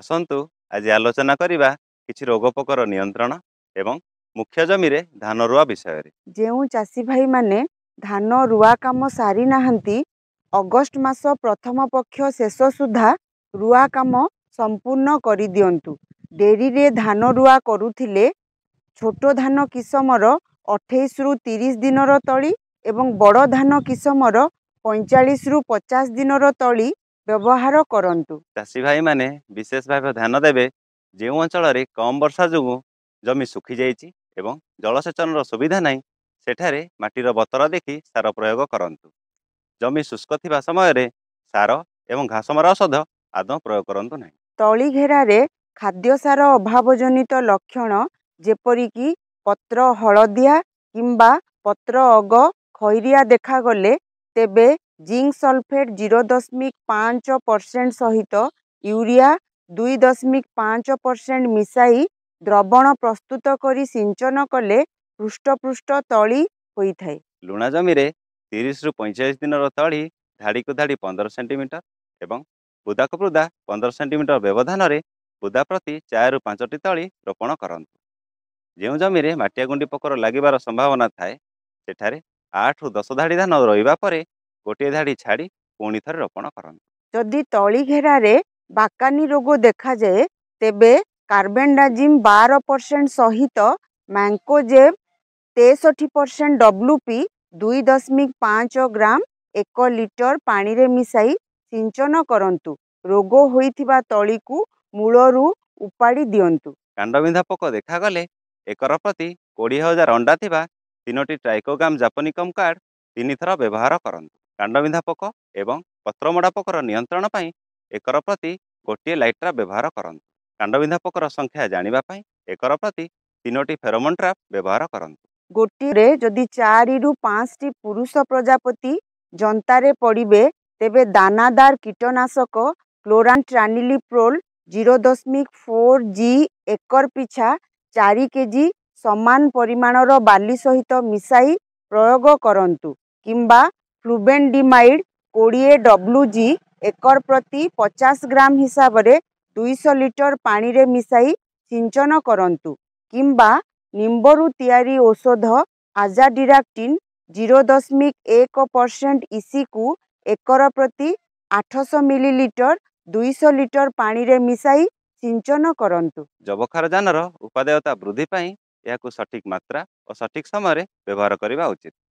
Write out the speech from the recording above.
ଆସନ୍ତୁ ଆଜି ଆଲୋଚନା କରିବା କିଛି ରୋଗ ପୋକର ନିୟନ୍ତ୍ରଣ ଏବଂ ମୁଖ୍ୟ ଜମିରେ ଧାନ ରୁଆ ବିଷୟରେ ଯେଉଁ ଚାଷୀ ଭାଇମାନେ ଧାନ ରୁଆ କାମ ସାରି ନାହାନ୍ତି ଅଗଷ୍ଟ ମାସ ପ୍ରଥମ ପକ୍ଷ ଶେଷ ସୁଦ୍ଧା ରୁଆ କାମ ସମ୍ପୂର୍ଣ୍ଣ କରିଦିଅନ୍ତୁ ଡେରିରେ ଧାନ ରୁଆ କରୁଥିଲେ ଛୋଟ ଧାନ କିସମର ଅଠେଇଶରୁ ତିରିଶ ଦିନର ତଳି ଏବଂ ବଡ଼ ଧାନ କିସମର ପଇଁଚାଳିଶରୁ ପଚାଶ ଦିନର ତଳି ବ୍ୟବହାର କରନ୍ତୁ ଚାଷୀ ଭାଇମାନେ ବିଶେଷ ଭାବେ ଧ୍ୟାନ ଦେବେ ଯେଉଁ ଅଞ୍ଚଳରେ କମ୍ ବର୍ଷା ଯୋଗୁଁ ଜମି ଶୁଖିଯାଇଛି ଏବଂ ଜଳସେଚନର ସୁବିଧା ନାହିଁ ସେଠାରେ ମାଟିର ବତର ଦେଖି ସାର ପ୍ରୟୋଗ କରନ୍ତୁ ଜମି ଶୁଷ୍କ ଥିବା ସମୟରେ ସାର ଏବଂ ଘାସ ମରା ଔଷଧ ଆଦୌ ପ୍ରୟୋଗ କରନ୍ତୁ ନାହିଁ ତଳି ଘେରାରେ ଖାଦ୍ୟ ସାର ଅଭାବ ଜନିତ ଲକ୍ଷଣ ଯେପରିକି ପତ୍ର ହଳଦିଆ କିମ୍ବା ପତ୍ର ଅଗ ଖଇରିଆ ଦେଖାଗଲେ ତେବେ ଜିଙ୍କ ସଲଫେଟ୍ ଜିରୋ ଦଶମିକ ପାଞ୍ଚ ପରସେଣ୍ଟ ସହିତ ୟୁରିଆ ଦୁଇ ଦଶମିକ ପାଞ୍ଚ ପରସେଣ୍ଟ ମିଶାଇ ଦ୍ରବଣ ପ୍ରସ୍ତୁତ କରି ସିଞ୍ଚନ କଲେ ହୃଷ୍ଟପୃଷ୍ଟ ତଳି ହୋଇଥାଏ ଲୁଣା ଜମିରେ ତିରିଶରୁ ପଇଁଚାଳିଶ ଦିନର ତଳି ଧାଡ଼ିକୁ ଧାଡ଼ି ପନ୍ଦର ସେଣ୍ଟିମିଟର ଏବଂ ବୁଦାକୁ ବୃଦା ପନ୍ଦର ସେଣ୍ଟିମିଟର ବ୍ୟବଧାନରେ ବୁଦା ପ୍ରତି ଚାରିରୁ ପାଞ୍ଚଟି ତଳି ରୋପଣ କରନ୍ତୁ ଯେଉଁ ଜମିରେ ମାଟିଆ ଗୁଣ୍ଡି ପୋକର ଲାଗିବାର ସମ୍ଭାବନା ଥାଏ ସେଠାରେ ଆଠରୁ ଦଶ ଧାଡ଼ି ଧାନ ରହିବା ପରେ ଗୋଟିଏ ଧାଡ଼ି ଛାଡ଼ି ପୁଣି ଥରେ ରୋପଣ କରନ୍ତୁ ଯଦି ତଳି ଘେରାରେ ବାକାନି ରୋଗ ଦେଖାଯାଏ ତେବେ କାର୍ବେଣ୍ଡାଜିମ୍ ବାର ପରସେଣ୍ଟ ସହିତ ମ୍ୟାଙ୍କୋଜେବ୍ ତେଷଠି ପରସେଣ୍ଟ ଡବ୍ଲୁ ପି ଦୁଇ ଦଶମିକ ପାଞ୍ଚ ଗ୍ରାମ ଏକ ଲିଟର ପାଣିରେ ମିଶାଇ ସିଞ୍ଚନ କରନ୍ତୁ ରୋଗ ହୋଇଥିବା ତଳିକୁ ମୂଳରୁ ଉପାଡ଼ି ଦିଅନ୍ତୁ କାଣ୍ଡବିନ୍ଧା ପୋକ ଦେଖାଗଲେ ଏକର ପ୍ରତି କୋଡ଼ିଏ ହଜାର ଅଣ୍ଡା ଥିବା ତିନୋଟି ଟ୍ରାଇକୋଗାମ୍ ଜାପନିକମ୍ କାର୍ଡ଼ ତିନିଥର ବ୍ୟବହାର କରନ୍ତୁ କାଣ୍ଡବିନ୍ଧା ପୋକ ଏବଂ ପତ୍ରମଡ଼ା ପୋକର ନିୟନ୍ତ୍ରଣ ପାଇଁ ଏକର ପ୍ରତି ଗୋଟିଏ ଲାଇଟ୍ରା ବ୍ୟବହାର କରନ୍ତୁ କାଣ୍ଡବିନ୍ଧା ପୋକର ସଂଖ୍ୟା ଜାଣିବା ପାଇଁ ଏକର ପ୍ରତି ତିନୋଟି ଫେରୋମନ୍ ଟ୍ରାପ୍ ବ୍ୟବହାର କରନ୍ତୁ ଗୋଟିଏରେ ଯଦି ଚାରିରୁ ପାଞ୍ଚଟି ପୁରୁଷ ପ୍ରଜାପତି ଜନ୍ତାରେ ପଡ଼ିବେ ତେବେ ଦାନାଦାର କୀଟନାଶକ କ୍ଲୋରାନ୍ ଟ୍ରାନିଲି ପ୍ରୋଲ୍ ଜିରୋ ଦଶମିକ ଫୋର୍ ଜି ଏକର ପିଛା ଚାରି କେ ଜି ସମାନ ପରିମାଣର ବାଲି ସହିତ ମିଶାଇ ପ୍ରୟୋଗ କରନ୍ତୁ କିମ୍ବା ফ্লুবেণ্ডিমাইড কোড়িয়ে ডব্লু জি একর প্রতি পচাশ গ্রাম হিসাবরে দুইশ লিটর পানিরে মিশাই সিঞ্চন করন্তু কিংবা নিম্বরু তিয়ারি ঔষধ আজাডিরাকটিন জিরো দশমিক এক পরসেন্ট ইসিকু একর প্রতি আঠশ মিলিলিটর দুইশ লিটর পানিরে মিশাই সিঞ্চন করন্তু যবক্ষারজানর উপাদেয়তা বৃদ্ধি পাই ইয়াকু সঠিক মাত্রা ও সঠিক সময়ে ব্যবহার করা উচিত